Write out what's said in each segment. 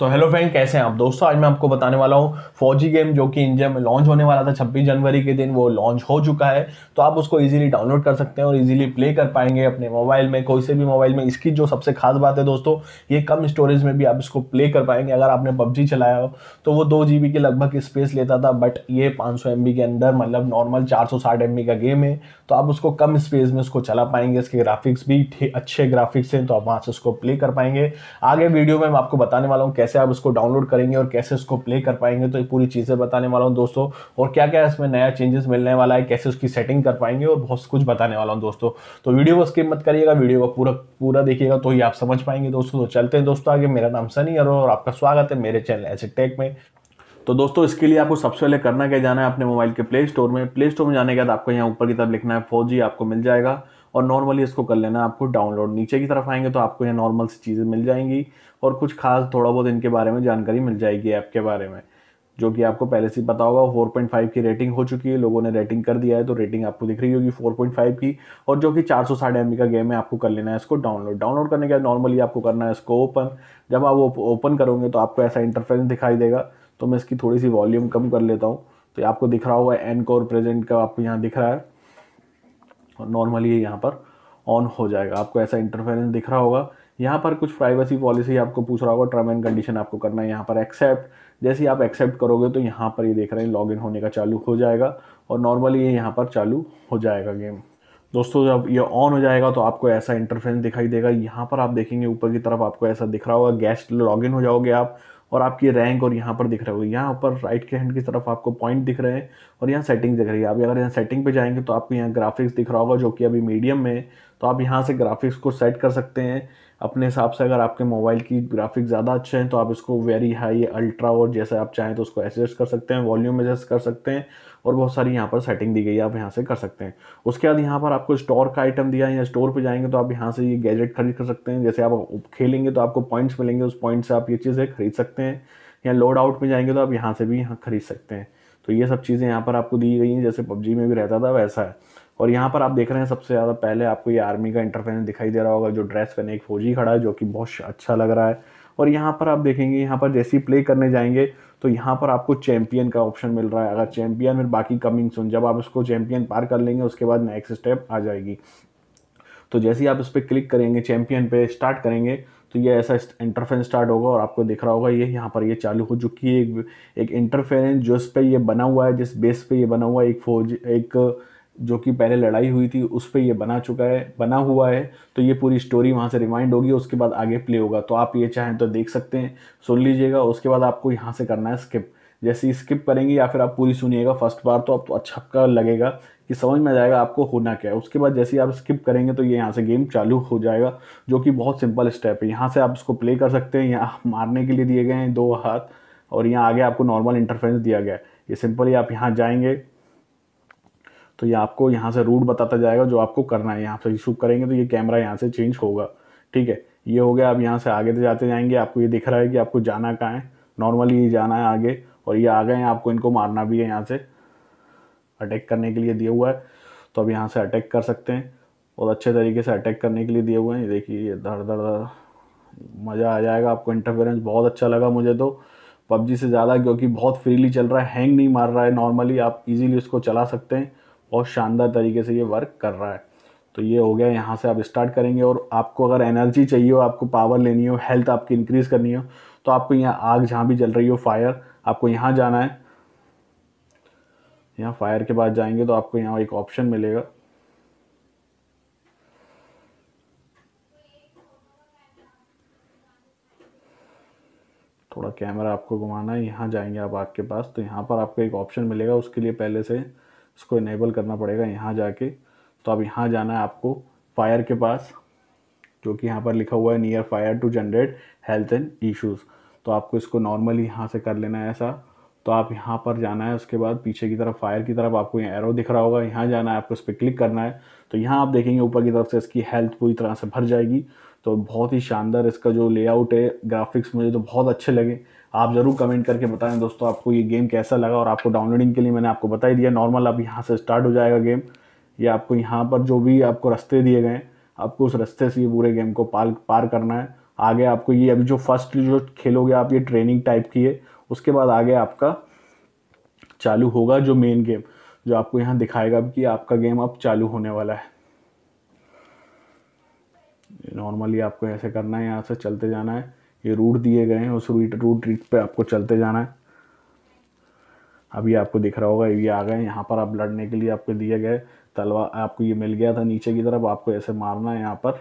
तो hello friend कैसे हैं आप दोस्तों आज मैं आपको बताने वाला हूँ फौजी गेम जो कि इंडिया में लॉन्च होने वाला था 26 जनवरी के दिन वो लॉन्च हो चुका है तो आप उसको इजीली डाउनलोड कर सकते हैं और इजीली प्ले कर पाएंगे अपने मोबाइल में कोई से भी मोबाइल में इसकी जो सबसे खास बात है दोस्तों ये कम स्टोरेज में भी आप इसको प्ले कर पाएंगे अगर आपने पबजी चलाया हो तो वो दो जी के लगभग स्पेस लेता था बट ये पाँच सौ के अंदर मतलब नॉर्मल चार सौ का गेम है तो आप उसको कम स्पेस में उसको चला पाएंगे इसके ग्राफिक्स भी अच्छे ग्राफिक्स हैं तो आप वहाँ से उसको प्ले कर पाएंगे आगे वीडियो में मैं आपको बताने वाला हूँ कैसे आप उसको डाउनलोड करेंगे और कैसे उसको प्ले कर पाएंगे तो ये पूरी चीज़ें बताने वाला हूँ दोस्तों और क्या क्या इसमें नया चेंजेस मिलने वाला है कैसे उसकी सेटिंग कर पाएंगे और बहुत कुछ बताने वाला हूँ दोस्तों तो वीडियो को स्किप मत करिएगा वीडियो को पूरा पूरा देखिएगा तो ही आप समझ पाएंगे दोस्तों तो चलते हैं दोस्तों आगे मेरा नाम सनी अरो और आपका स्वागत है मेरे चैनल एसिड टेक में तो दोस्तों इसके लिए आपको सबसे पहले करना क्या जाना है अपने मोबाइल के प्ले स्टोर में प्ले स्टोर में जाने के बाद आपको यहाँ ऊपर की तरफ लिखना है फोर आपको मिल जाएगा और नॉर्मली इसको कर लेना आपको डाउनलोड नीचे की तरफ आएंगे तो आपको ये नॉर्मल सी चीज़ें मिल जाएंगी और कुछ खास थोड़ा बहुत इनके बारे में जानकारी मिल जाएगी ऐप के बारे में जो कि आपको पहले से पता होगा 4.5 की रेटिंग हो चुकी है लोगों ने रेटिंग कर दिया है तो रेटिंग आपको दिख रही होगी 4.5 की और जो कि चार सौ साठ एम का गेम है आपको कर लेना है इसको डाउनलोड डाउनलोड करने के बाद नॉर्मली आपको करना है इसको ओपन जब आप ओपन करोगे तो आपको ऐसा इंटरफेस दिखाई देगा तो मैं इसकी थोड़ी सी वॉल्यूम कम कर लेता हूँ तो आपको दिख रहा होगा एनकोर प्रेजेंट का आपको यहाँ दिख रहा है नॉर्मली यहाँ पर ऑन हो जाएगा आपको ऐसा इंटरफेरेंस दिख रहा होगा यहाँ पर कुछ प्राइवेसी पॉलिसी आपको पूछ रहा होगा टर्म एंड कंडीशन आपको करना है यहाँ पर एक्सेप्ट जैसे ही आप एक्सेप्ट करोगे तो यहाँ पर ये यह देख रहे हैं लॉगिन होने का चालू हो जाएगा और नॉर्मली ये यहाँ पर चालू हो जाएगा गेम दोस्तों जब ये ऑन हो जाएगा तो आपको ऐसा इंटरफेरेंस दिखाई देगा यहाँ पर आप देखेंगे ऊपर की तरफ आपको ऐसा दिख रहा होगा गेस्ट लॉगिन हो जाओगे आप और आपकी रैंक और यहाँ पर दिख रहा होगा यहाँ पर राइट के हैंड की तरफ आपको पॉइंट दिख रहे हैं और यहाँ सेटिंग दिख रही है आप अगर यहाँ सेटिंग पे जाएंगे तो आपको यहाँ ग्राफिक्स दिख रहा होगा जो कि अभी मीडियम में है तो आप यहाँ से ग्राफिक्स को सेट कर सकते हैं अपने हिसाब से अगर आपके मोबाइल की ग्राफिक ज़्यादा अच्छे हैं तो आप इसको वेरी हाई अल्ट्रा और जैसे आप चाहें तो उसको एडजस्ट कर सकते हैं वॉल्यूम एडजस्ट कर सकते हैं और बहुत सारी यहाँ पर सेटिंग दी गई है आप यहाँ से कर सकते हैं उसके बाद यहाँ पर आपको स्टोर का आइटम दिया है या स्टोर पर जाएंगे तो आप यहाँ से ये गैजेट खरीद कर सकते हैं जैसे आप खेलेंगे तो आपको पॉइंट्स मिलेंगे उस पॉइंट से आप ये चीज़ें खरीद सकते हैं या लोड आउट में जाएंगे तो आप यहाँ से भी यहाँ खरीद सकते हैं तो ये सब चीज़ें यहाँ पर आपको दी गई हैं जैसे पबजी में भी रहता था वैसा है और यहाँ पर आप देख रहे हैं सबसे ज़्यादा पहले आपको ये आर्मी का इंटरफेरेंस दिखाई दे रहा होगा जो ड्रेस पहने एक फौजी खड़ा है जो कि बहुत अच्छा लग रहा है और यहाँ पर आप देखेंगे यहाँ पर जैसे ही प्ले करने जाएंगे तो यहाँ पर आपको चैंपियन का ऑप्शन मिल रहा है अगर चैंपियन फिर बाकी कमिंग सुन जब आप उसको चैंपियन पार कर लेंगे उसके बाद नेक्स्ट स्टेप आ जाएगी तो जैसे ही आप इस पर क्लिक करेंगे चैंपियन पे स्टार्ट करेंगे तो ये ऐसा इंटरफेरेंस स्टार्ट होगा और आपको दिख रहा होगा ये यहाँ पर ये चालू हो चुकी है एक एक इंटरफेरेंस जिस पे ये बना हुआ है जिस बेस पे ये बना हुआ है एक फौज एक जो कि पहले लड़ाई हुई थी उस पर ये बना चुका है बना हुआ है तो ये पूरी स्टोरी वहाँ से रिमाइंड होगी उसके बाद आगे प्ले होगा तो आप ये चाहें तो देख सकते हैं सुन लीजिएगा उसके बाद आपको यहाँ से करना है स्किप जैसे ही स्किप करेंगे या फिर आप पूरी सुनिएगा फर्स्ट बार तो आपको तो अच्छा लगेगा कि समझ में आ जाएगा आपको होना क्या है उसके बाद जैसे ही आप स्किप करेंगे तो ये यहाँ से गेम चालू हो जाएगा जो कि बहुत सिंपल स्टेप है यहाँ से आप इसको प्ले कर सकते हैं यहाँ मारने के लिए दिए गए हैं दो हाथ और यहाँ आगे आपको नॉर्मल इंटरफेरेंस दिया गया है ये सिंपली आप यहाँ जाएंगे तो ये आपको यहाँ से रूट बताता जाएगा जो आपको करना है यहाँ से इशू करेंगे तो ये कैमरा यहाँ से चेंज होगा ठीक है ये हो गया आप यहाँ से आगे तो जाते जाएंगे आपको ये दिख रहा है कि आपको जाना कहाँ है नॉर्मली ये जाना है आगे और ये आ गए हैं आपको इनको मारना भी है यहाँ से अटैक करने के लिए दिया हुआ है तो अब यहाँ से अटैक कर सकते हैं और अच्छे तरीके से अटैक करने के लिए दिए हुए हैं ये देखिए धड़ धड़ धड़ मज़ा आ जाएगा आपको इंटरफेरेंस बहुत अच्छा लगा मुझे तो पबजी से ज़्यादा क्योंकि बहुत फ्रीली चल रहा है हैंग नहीं मार रहा है नॉर्मली आप इजीली उसको चला सकते हैं और शानदार तरीके से ये वर्क कर रहा है तो ये हो गया यहाँ से आप स्टार्ट करेंगे और आपको अगर एनर्जी चाहिए हो आपको पावर लेनी हो हेल्थ आपकी इंक्रीज़ करनी हो तो आपको यहाँ आग जहाँ भी जल रही हो फायर आपको यहाँ जाना है यहाँ फायर के बाद जाएंगे तो आपको यहाँ एक ऑप्शन मिलेगा थोड़ा कैमरा आपको घुमाना है यहाँ जाएंगे आप आग के पास तो यहाँ पर आपको एक ऑप्शन मिलेगा उसके लिए पहले से इसको इनेबल करना पड़ेगा यहाँ जाके तो अब यहाँ जाना है आपको फायर के पास जो कि यहाँ पर लिखा हुआ है near fire to generate health and issues तो आपको इसको नॉर्मली यहाँ से कर लेना है ऐसा तो आप यहाँ पर जाना है उसके बाद पीछे की तरफ फायर की तरफ आपको यहाँ एरो दिख रहा होगा यहाँ जाना है आपको इस पर क्लिक करना है तो यहाँ आप देखेंगे ऊपर की तरफ से इसकी हेल्थ पूरी तरह से भर जाएगी तो बहुत ही शानदार इसका जो लेआउट है ग्राफिक्स मुझे तो बहुत अच्छे लगे आप ज़रूर कमेंट करके बताएं दोस्तों आपको ये गेम कैसा लगा और आपको डाउनलोडिंग के लिए मैंने आपको बता ही दिया नॉर्मल अब यहाँ से स्टार्ट हो जाएगा गेम ये आपको यहाँ पर जो भी आपको रास्ते दिए गए आपको उस रास्ते से ये पूरे गेम को पार पार करना है आगे आपको ये अभी जो फर्स्ट जो खेलोगे आप ये ट्रेनिंग टाइप की है उसके बाद आगे आपका चालू होगा जो मेन गेम जो आपको यहाँ दिखाएगा कि आपका गेम अब चालू होने वाला है नॉर्मली आपको ऐसे करना है यहाँ से चलते जाना है ये रूट दिए गए हैं उस रूट रूट रूट पर आपको चलते जाना है अभी आपको दिख रहा होगा ये आ गए यहाँ पर आप लड़ने के लिए आपको दिए गए तलवार आपको ये मिल गया था नीचे की तरफ आपको ऐसे मारना है यहाँ पर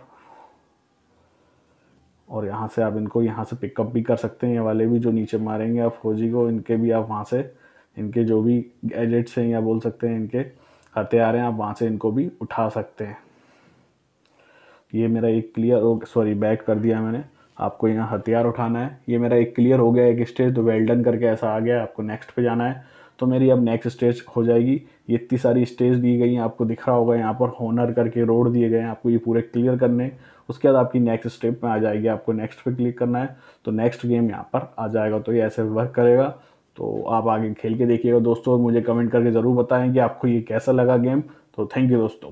और यहाँ से आप इनको यहाँ से पिकअप भी कर सकते हैं ये वाले भी जो नीचे मारेंगे आप फौजी को इनके भी आप वहाँ से इनके जो भी गैजेट्स हैं या बोल सकते हैं इनके हथियार हैं आप वहाँ से इनको भी उठा सकते हैं ये मेरा एक क्लियर सॉरी बैक कर दिया मैंने आपको यहाँ हथियार उठाना है ये मेरा एक क्लियर हो गया एक स्टेज तो वेल डन करके ऐसा आ गया आपको नेक्स्ट पे जाना है तो मेरी अब नेक्स्ट स्टेज हो जाएगी ये इतनी सारी स्टेज दी गई हैं आपको दिख रहा होगा यहाँ पर होनर करके रोड दिए गए हैं आपको ये पूरे क्लियर करने उसके बाद आपकी नेक्स्ट स्टेप में आ जाएगी आपको नेक्स्ट पे क्लिक करना है तो नेक्स्ट गेम यहाँ पर आ जाएगा तो ये ऐसे वर्क करेगा तो आप आगे खेल के देखिएगा दोस्तों मुझे कमेंट करके ज़रूर बताएँ कि आपको ये कैसा लगा गेम तो थैंक यू दोस्तों